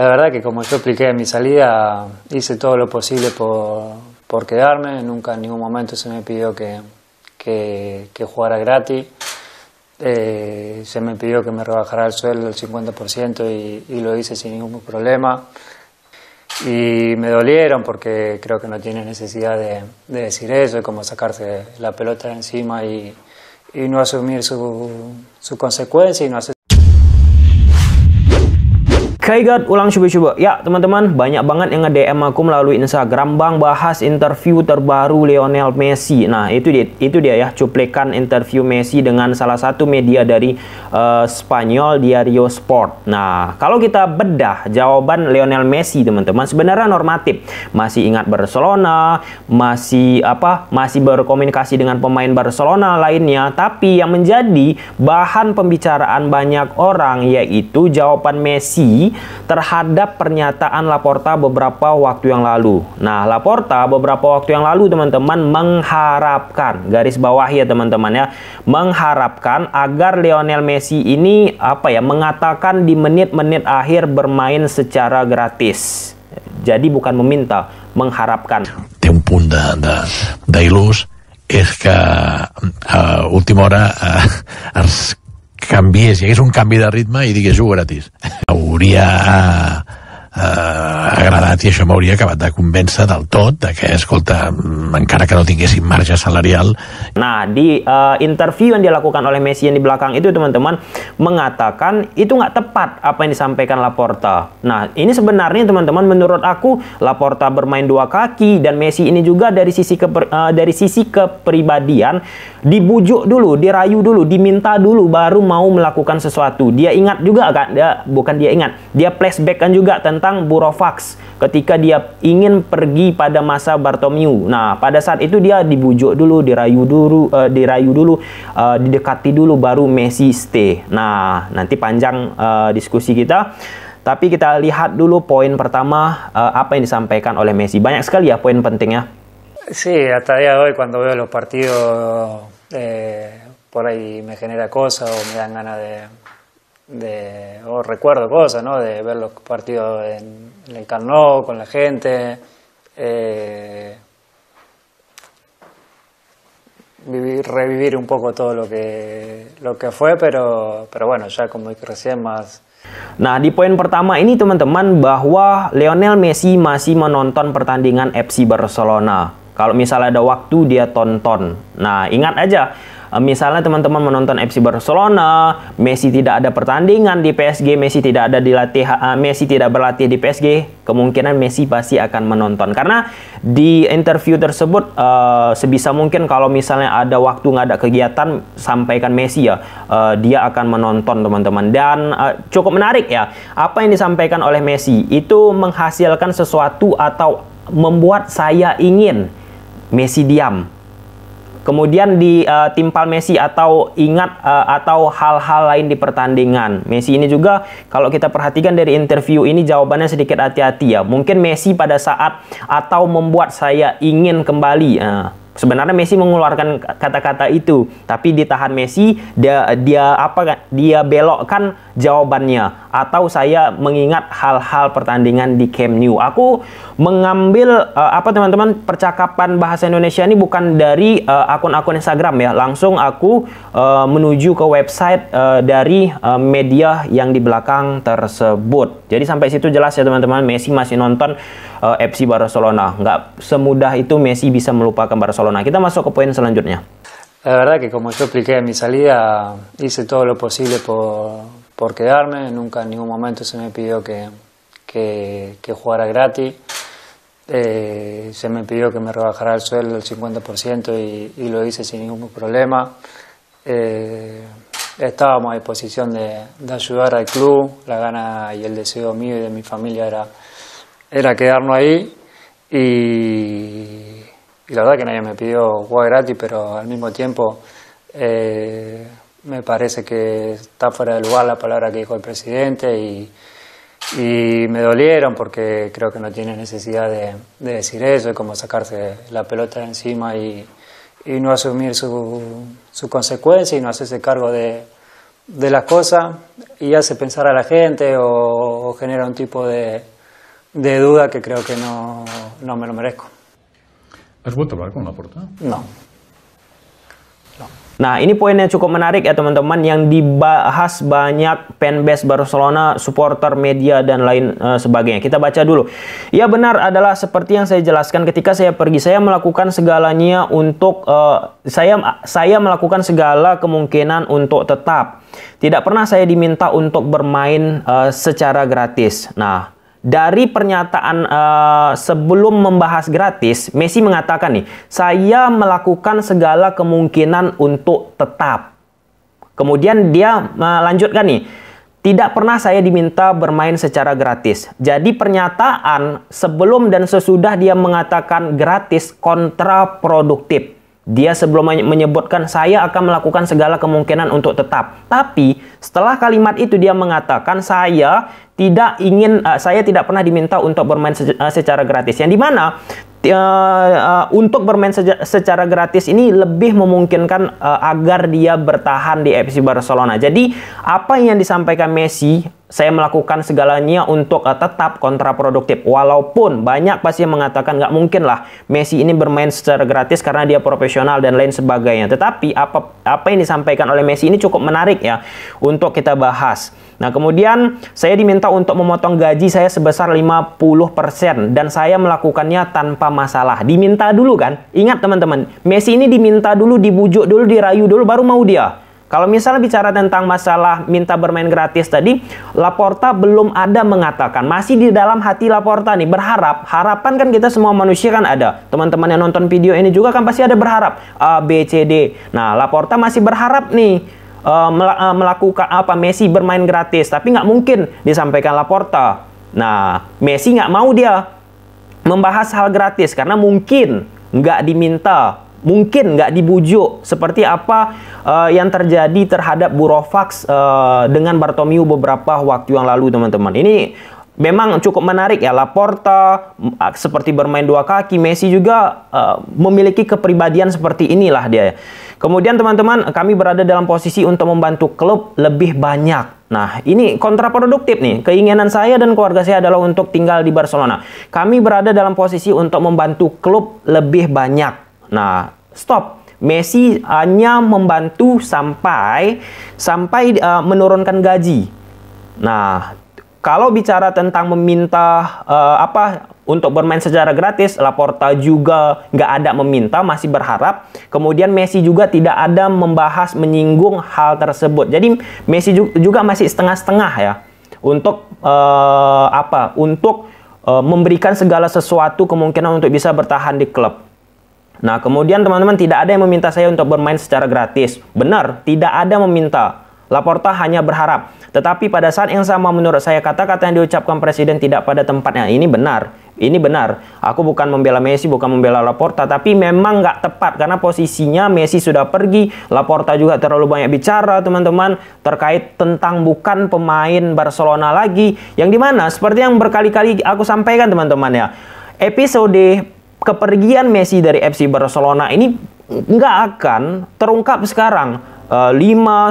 La verdad que como yo expliqué en mi salida, hice todo lo posible por, quedarme, nunca en ningún momento se me pidió que, jugara gratis, eh, se me pidió que me rebajara el sueldo el 50% y, lo hice sin ningún problema. Y me dolieron porque creo que no tiene necesidad de, decir eso, Es como sacarse la pelota de encima y, no asumir su, su consecuencia y no hacer Hey God, ulang coba-coba. Ya, teman-teman, banyak banget yang nge-DM aku melalui Instagram, Bang, bahas interview terbaru Lionel Messi. Nah, itu dia, itu dia ya, cuplikan interview Messi dengan salah satu media dari uh, Spanyol, Diario Sport. Nah, kalau kita bedah jawaban Lionel Messi, teman-teman, sebenarnya normatif. Masih ingat Barcelona, masih apa? Masih berkomunikasi dengan pemain Barcelona lainnya, tapi yang menjadi bahan pembicaraan banyak orang yaitu jawaban Messi terhadap pernyataan Laporta beberapa waktu yang lalu. Nah, Laporta beberapa waktu yang lalu teman-teman mengharapkan garis bawah ya teman-teman ya, mengharapkan agar Lionel Messi ini apa ya mengatakan di menit-menit akhir bermain secara gratis. Jadi bukan meminta, mengharapkan. Tempun da, da da ilus que eh, a última hora eh, els canviés, hi hagués un canvi de ritme i digués, jugo gratis. Hauria i això m'hauria acabat de convèncer del tot de que, escolta, mm, encara que no tinguessin marge salarial. Nah, di uh, interview yang dilakukan oleh Messi yang di belakang itu, teman-teman, mengatakan itu nggak tepat apa yang disampaikan Laporta. Nah, ini sebenarnya, teman-teman, menurut aku, Laporta bermain dua kaki dan Messi ini juga dari sisi ke uh, eh, dari sisi kepribadian dibujuk dulu, dirayu dulu, diminta dulu, baru mau melakukan sesuatu. Dia ingat juga, kan? Dia, bukan dia ingat, dia flashback kan juga tentang Burofax ketika dia ingin pergi pada masa Bartomeu. Nah, pada saat itu dia dibujuk dulu, dirayu dulu, uh, dirayu dulu, uh, didekati dulu baru Messi stay. Nah, nanti panjang uh, diskusi kita. Tapi kita lihat dulu poin pertama uh, apa yang disampaikan oleh Messi. Banyak sekali ya poin pentingnya. Sí, hasta día de hoy cuando veo los partidos eh, por ahí me genera cosas o me dan ganas de de, o oh, recuerdo cosas, ¿no? De ver los partidos en, en el Cano, con la gente, eh, vivir, revivir un poco todo lo que, lo que fue, pero, pero bueno, ya como recién más... Nah, di poin pertama ini teman-teman bahwa Lionel Messi masih menonton pertandingan FC Barcelona. Kalau misalnya ada waktu dia tonton. Nah, ingat aja Eh, misalnya teman-teman menonton FC Barcelona, Messi tidak ada pertandingan di PSG, Messi tidak ada di latihan, eh, Messi tidak berlatih di PSG, kemungkinan Messi pasti akan menonton karena di interview tersebut uh, sebisa mungkin kalau misalnya ada waktu nggak ada kegiatan sampaikan Messi ya, uh, dia akan menonton teman-teman dan uh, cukup menarik ya apa yang disampaikan oleh Messi itu menghasilkan sesuatu atau membuat saya ingin Messi diam Kemudian di uh, eh, timpal Messi atau ingat uh, atau hal-hal lain di pertandingan. Messi ini juga kalau kita perhatikan dari interview ini jawabannya sedikit hati-hati ya. Mungkin Messi pada saat atau membuat saya ingin kembali. Uh, Sebenarnya Messi mengeluarkan kata-kata itu, tapi ditahan Messi dia dia apa dia belokkan jawabannya atau saya mengingat hal-hal pertandingan di Camp New. Aku mengambil uh, apa teman-teman percakapan bahasa Indonesia ini bukan dari eh, akun-akun uh, Instagram ya. Langsung aku uh, menuju ke website uh, dari uh, media yang di belakang tersebut. Jadi sampai situ jelas ya teman-teman Messi masih nonton uh, FC Barcelona. Nggak semudah itu Messi bisa melupakan Barcelona. Kita masuk ke poin selanjutnya. La verdad que como yo expliqué en mi salida, hice todo lo posible por, por quedarme, nunca en ningún momento se me pidió que, jugara gratis, eh, se me pidió que me rebajara el sueldo el 50% y, lo hice sin ningún problema. Eh, estábamos a disposición de, ayudar al club, la gana y el deseo mío y de mi familia era, era quedarnos ahí y, la verdad que nadie me pidió jugar gratis, pero al mismo tiempo... Eh, me parece que está fuera de lugar la palabra que dijo el presidente y, y me dolieron porque creo que no tiene necesidad de, decir eso, es como sacarse la pelota de encima y, y no asumir su, su, consecuencia y no hacerse cargo de, de las cosas y hace pensar a la gente o, genera un tipo de, de, duda que creo que no, no me lo merezco. ¿Has vuelto a hablar con Laporta? No. Nah. nah, ini poin yang cukup menarik ya teman-teman yang dibahas banyak fanbase Barcelona, supporter media dan lain e, sebagainya. Kita baca dulu. Ya benar adalah seperti yang saya jelaskan ketika saya pergi, saya melakukan segalanya untuk e, saya saya melakukan segala kemungkinan untuk tetap. Tidak pernah saya diminta untuk bermain e, secara gratis. Nah, dari pernyataan uh, sebelum membahas gratis, Messi mengatakan nih, saya melakukan segala kemungkinan untuk tetap. Kemudian dia melanjutkan nih, tidak pernah saya diminta bermain secara gratis. Jadi pernyataan sebelum dan sesudah dia mengatakan gratis kontraproduktif. Dia sebelum menyebutkan saya akan melakukan segala kemungkinan untuk tetap. Tapi setelah kalimat itu dia mengatakan saya tidak ingin uh, saya tidak pernah diminta untuk bermain se eh, secara gratis. Yang dimana uh, uh, untuk bermain seja, secara gratis ini lebih memungkinkan uh, agar dia bertahan di FC Barcelona. Jadi apa yang disampaikan Messi, saya melakukan segalanya untuk uh, tetap kontraproduktif. Walaupun banyak pasti yang mengatakan nggak mungkin lah Messi ini bermain secara gratis karena dia profesional dan lain sebagainya. Tetapi apa apa yang disampaikan oleh Messi ini cukup menarik ya untuk kita bahas. Nah, kemudian saya diminta untuk memotong gaji saya sebesar 50% dan saya melakukannya tanpa masalah. Diminta dulu kan? Ingat teman-teman, Messi ini diminta dulu, dibujuk dulu, dirayu dulu baru mau dia. Kalau misalnya bicara tentang masalah minta bermain gratis tadi, Laporta belum ada mengatakan. Masih di dalam hati Laporta nih, berharap. Harapan kan kita semua manusia kan ada. Teman-teman yang nonton video ini juga kan pasti ada berharap. A, B, C, D. Nah, Laporta masih berharap nih Eh, eh, melakukan apa Messi bermain gratis, tapi nggak mungkin disampaikan Laporta. Nah, Messi nggak mau dia membahas hal gratis karena mungkin nggak diminta, mungkin nggak dibujuk seperti apa uh, yang terjadi terhadap Burofax uh, dengan Bartomeu beberapa waktu yang lalu, teman-teman. Ini memang cukup menarik ya Laporta ah, seperti bermain dua kaki Messi juga uh, memiliki kepribadian seperti inilah dia Kemudian teman-teman, kami berada dalam posisi untuk membantu klub lebih banyak. Nah, ini kontraproduktif nih. Keinginan saya dan keluarga saya adalah untuk tinggal di Barcelona. Kami berada dalam posisi untuk membantu klub lebih banyak. Nah, stop. Messi hanya membantu sampai sampai uh, menurunkan gaji. Nah, kalau bicara tentang meminta uh, apa untuk bermain secara gratis, Laporta juga nggak ada meminta, masih berharap. Kemudian Messi juga tidak ada membahas menyinggung hal tersebut. Jadi Messi juga masih setengah-setengah ya untuk uh, apa? Untuk uh, memberikan segala sesuatu kemungkinan untuk bisa bertahan di klub. Nah, kemudian teman-teman tidak ada yang meminta saya untuk bermain secara gratis. Benar, tidak ada meminta. Laporta hanya berharap tetapi pada saat yang sama menurut saya kata-kata yang diucapkan presiden tidak pada tempatnya. Ini benar. Ini benar. Aku bukan membela Messi, bukan membela Laporta, tapi memang nggak tepat karena posisinya Messi sudah pergi, Laporta juga terlalu banyak bicara, teman-teman, terkait tentang bukan pemain Barcelona lagi. Yang dimana seperti yang berkali-kali aku sampaikan, teman-teman ya, episode kepergian Messi dari FC Barcelona ini nggak akan terungkap sekarang 5,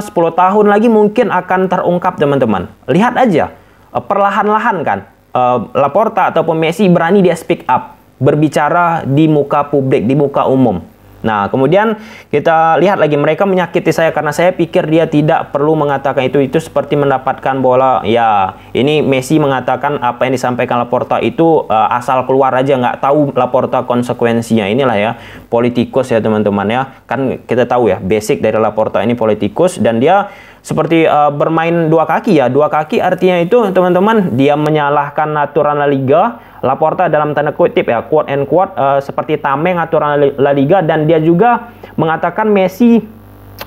eh, 10 tahun lagi mungkin akan terungkap teman-teman. Lihat aja, eh, perlahan-lahan kan, eh, Laporta ataupun Messi berani dia speak up, berbicara di muka publik, di muka umum. Nah, kemudian kita lihat lagi mereka menyakiti saya karena saya pikir dia tidak perlu mengatakan itu itu seperti mendapatkan bola. Ya, ini Messi mengatakan apa yang disampaikan Laporta itu uh, asal keluar aja nggak tahu Laporta konsekuensinya. Inilah ya politikus ya teman-teman ya. Kan kita tahu ya basic dari Laporta ini politikus dan dia seperti uh, bermain dua kaki ya. Dua kaki artinya itu teman-teman dia menyalahkan aturan La Liga, Laporta dalam tanda kutip ya, quote and quote uh, seperti tameng aturan La Liga dan dia juga mengatakan Messi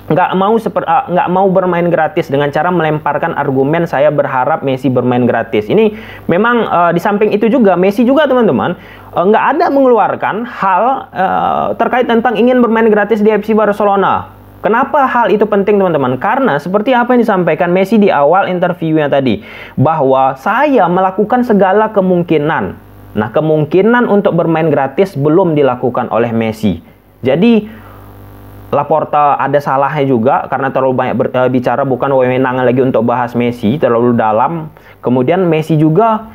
nggak mau seper, uh, nggak mau bermain gratis dengan cara melemparkan argumen saya berharap Messi bermain gratis ini memang uh, di samping itu juga Messi juga teman-teman uh, nggak ada mengeluarkan hal uh, terkait tentang ingin bermain gratis di FC Barcelona Kenapa hal itu penting teman-teman? Karena seperti apa yang disampaikan Messi di awal interviewnya tadi, bahwa saya melakukan segala kemungkinan. Nah, kemungkinan untuk bermain gratis belum dilakukan oleh Messi. Jadi Laporta ada salahnya juga karena terlalu banyak eh, bicara bukan wewenang lagi untuk bahas Messi terlalu dalam. Kemudian Messi juga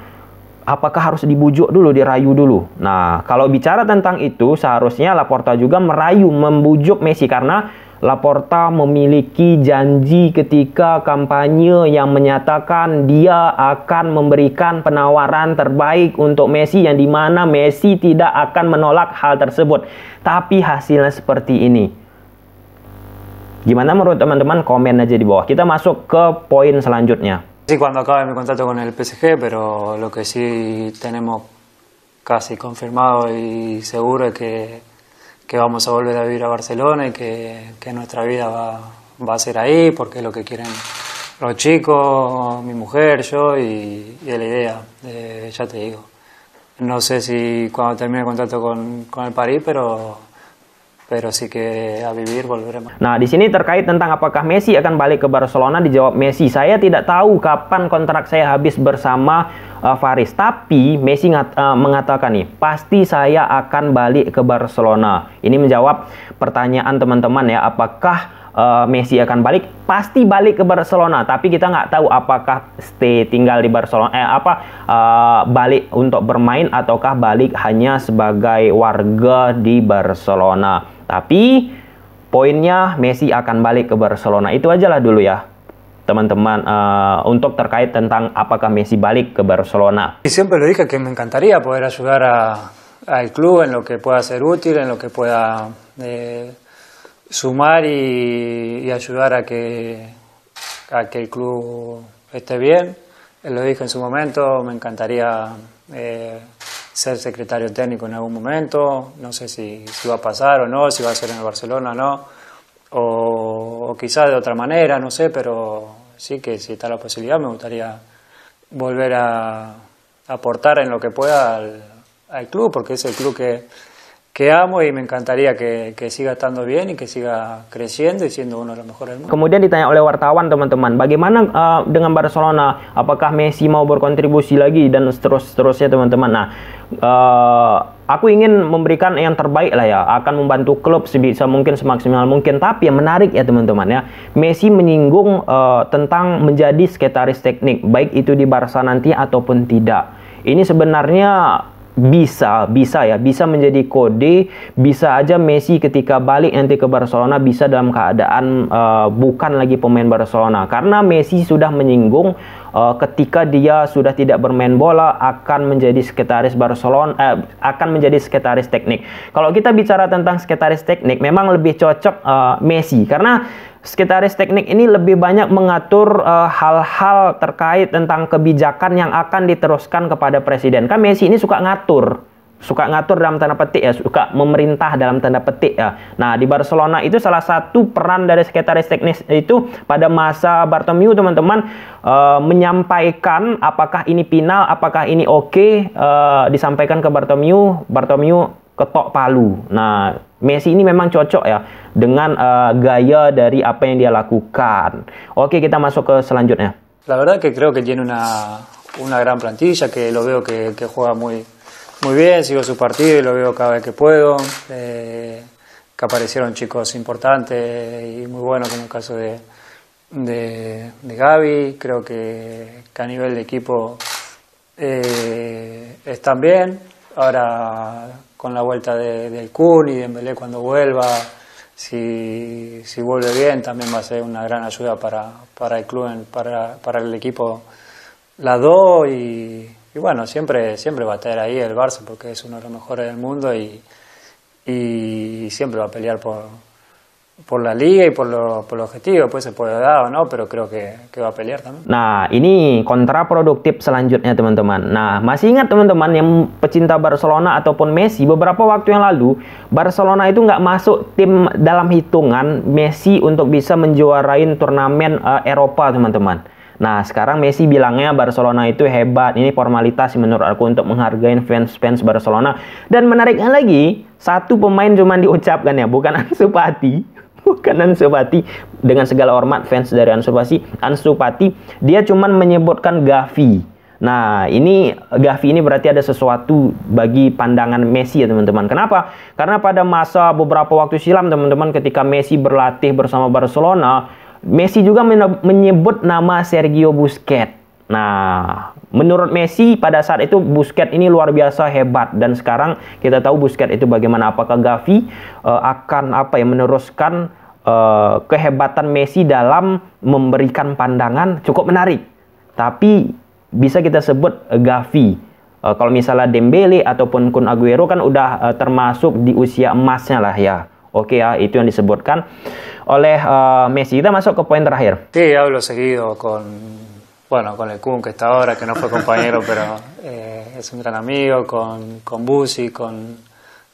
apakah harus dibujuk dulu, dirayu dulu. Nah, kalau bicara tentang itu seharusnya Laporta juga merayu, membujuk Messi karena Laporta memiliki janji ketika kampanye yang menyatakan dia akan memberikan penawaran terbaik untuk Messi yang dimana Messi tidak akan menolak hal tersebut. Tapi hasilnya seperti ini. Gimana menurut teman-teman? Komen aja di bawah. Kita masuk ke poin selanjutnya. Sí, cuando acabe mi contrato con el PSG, pero lo que sí tenemos casi confirmado y seguro es que que vamos a volver a vivir a Barcelona y que, nuestra vida va, a ser ahí, porque es lo que quieren los chicos, mi mujer, yo y, la idea, eh, ya te digo. No sé si cuando termine el contrato con, con el París, pero pero sí que a vivir volveremos. Nah, di sini terkait tentang apakah Messi akan balik ke Barcelona dijawab Messi, saya tidak tahu kapan kontrak saya habis bersama uh, Faris, tapi Messi ngat, uh, mengatakan nih, pasti saya akan balik ke Barcelona. Ini menjawab pertanyaan teman-teman ya, apakah eh, Messi akan balik? Pasti balik ke Barcelona, tapi kita nggak tahu apakah stay tinggal di Barcelona eh apa uh, balik untuk bermain ataukah balik hanya sebagai warga di Barcelona. Tapi poinnya Messi akan balik ke Barcelona. Itu ajalah dulu ya teman-teman uh, untuk terkait tentang apakah Messi balik ke Barcelona. Siempre lo dije que me encantaría poder ayudar a, al club en lo que pueda ser útil, en lo que pueda eh, sumar y, y, ayudar a que, a que el club esté bien. Lo dije en su momento, me encantaría eh, ser secretario técnico en algún momento, no sé si, va a pasar o no, si va a ser en el Barcelona o no, o, o quizás de otra manera, no sé, pero sí que si está la posibilidad me gustaría volver a aportar en lo que pueda al club, porque es el club que, que amo y me encantaría que, que siga estando bien y que siga creciendo y siendo uno de los mejores del mundo. Kemudian ditanya oleh wartawan teman-teman, bagaimana uh, dengan Barcelona? Apakah Messi mau berkontribusi lagi dan seterusnya teman-teman? Nah, uh, aku ingin memberikan yang terbaik lah ya, akan membantu klub sebisa mungkin semaksimal mungkin. Tapi yang menarik ya teman-teman ya, Messi menyinggung uh, tentang menjadi sekretaris teknik, baik itu di Barca nanti ataupun tidak. Ini sebenarnya bisa bisa ya bisa menjadi kode bisa aja Messi ketika balik nanti ke Barcelona bisa dalam keadaan uh, bukan lagi pemain Barcelona karena Messi sudah menyinggung uh, ketika dia sudah tidak bermain bola akan menjadi sekretaris Barcelona eh, akan menjadi sekretaris teknik kalau kita bicara tentang sekretaris teknik memang lebih cocok uh, Messi karena Sekretaris teknik ini lebih banyak mengatur eh, hal-hal uh, terkait tentang kebijakan yang akan diteruskan kepada presiden. Kan Messi ini suka ngatur, suka ngatur dalam tanda petik ya, suka memerintah dalam tanda petik ya. Nah, di Barcelona itu salah satu peran dari sekretaris teknis itu pada masa Bartomeu teman-teman e, menyampaikan apakah ini final, apakah ini oke okay, eh, disampaikan ke Bartomeu, Bartomeu ketok palu. Nah, Messi ini memang cocok ya dengan uh, gaya dari apa yang dia lakukan. Oke, kita La verdad que creo que tiene una gran plantilla, que lo veo que, juega muy muy bien, sigo su partido y lo veo cada vez que puedo. Eh, que aparecieron chicos importantes y muy buenos, como el caso de, de, Gaby. Creo que, a nivel de equipo eh, están bien. Ahora con la vuelta de, del Kun y de cuando vuelva. Si, vuelve bien, también va a ser una gran ayuda para, el club, para, el equipo Lado y, y bueno, siempre, siempre va a estar ahí el Barça porque es uno de los mejores del mundo y, y siempre va a pelear por, por la liga y por, lo, por los objetivos, pues se puede dar o no, pero creo que, que va a pelear también. Nah, ini kontraproduktif selanjutnya teman-teman. Nah, masih ingat teman-teman yang pecinta Barcelona ataupun Messi, beberapa waktu yang lalu Barcelona itu nggak masuk tim dalam hitungan Messi untuk bisa menjuarain turnamen uh, Eropa teman-teman. Nah, sekarang Messi bilangnya Barcelona itu hebat. Ini formalitas menurut aku untuk menghargai fans-fans Barcelona. Dan menariknya lagi, satu pemain cuma diucapkan ya, bukan Ansu Fati bukan Ansu Fati dengan segala hormat fans dari Ansu Fati Ansu Fati dia cuman menyebutkan Gavi nah ini Gavi ini berarti ada sesuatu bagi pandangan Messi ya teman-teman kenapa karena pada masa beberapa waktu silam teman-teman ketika Messi berlatih bersama Barcelona Messi juga menyebut nama Sergio Busquets Nah, menurut Messi pada saat itu Busquets ini luar biasa hebat dan sekarang kita tahu Busquets itu bagaimana apakah Gavi uh, akan apa ya meneruskan uh, kehebatan Messi dalam memberikan pandangan cukup menarik. Tapi bisa kita sebut uh, Gavi uh, kalau misalnya Dembele ataupun Kun Aguero kan udah uh, termasuk di usia emasnya lah ya. Oke okay, ya, itu yang disebutkan oleh uh, Messi. Kita masuk ke poin terakhir. Sí, hablo seguido con bueno, con el Kun que está ahora, que no fue compañero, pero eh, es un gran amigo, con, con Busi, con,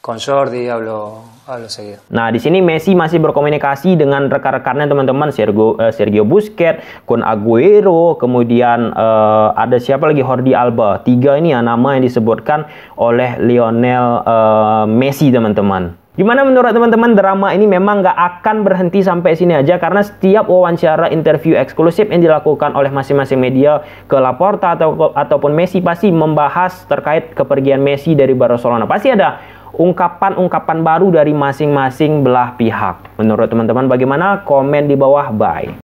con Jordi, hablo, hablo seguido. Nah, di sini Messi masih berkomunikasi dengan rekan-rekannya teman-teman, Sergio, eh, Sergio Busquets, Kun Aguero, kemudian eh, ada siapa lagi, Jordi Alba. Tiga ini ya nama yang disebutkan oleh Lionel eh, Messi teman-teman. Gimana menurut teman-teman drama ini memang nggak akan berhenti sampai sini aja karena setiap wawancara interview eksklusif yang dilakukan oleh masing-masing media ke Laporta atau ataupun Messi pasti membahas terkait kepergian Messi dari Barcelona. Pasti ada ungkapan-ungkapan baru dari masing-masing belah pihak. Menurut teman-teman bagaimana? Komen di bawah. Bye.